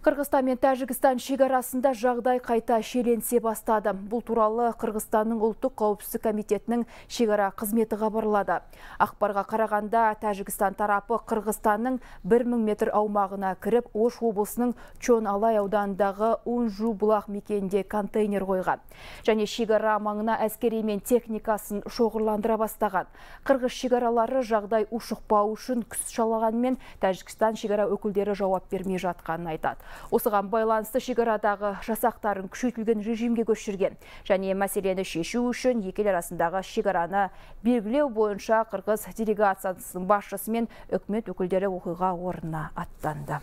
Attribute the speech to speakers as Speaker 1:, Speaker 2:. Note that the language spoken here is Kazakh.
Speaker 1: Қырғызстан мен Тәжікстан шекарасында жағдай қайта шиеленсе бастады. Бұл туралы Қырғызстанның ұлттық қауіпсіздік комитетінің шекара қызметі хабарлады. Ақпарға қарағанда Тәжікстан тарапы Қырғызстанның 1000 метр аумағына кіріп, Ош облысының Чон Алай ауданындағы Унжу бұлақ мекенінде контейнер қойған. Және шекара маңына әскери мен техникасын шоғырландыра бастаған. Қырғыз шекаралары жағдай ушықпау үшін күш шалағанмен Тәжікстан шекара өкілдері жауап бермей жатқанын айтады Осыған байланысты шекарадағы жасақтарын күшейтілген режимге көшірген және мәселені шешу үшін екі ел арасындағы шекараны белгілеу бойынша қырғыз
Speaker 2: делегациясының басшысы мен үкімет өкілдері оқиға орнына аттанды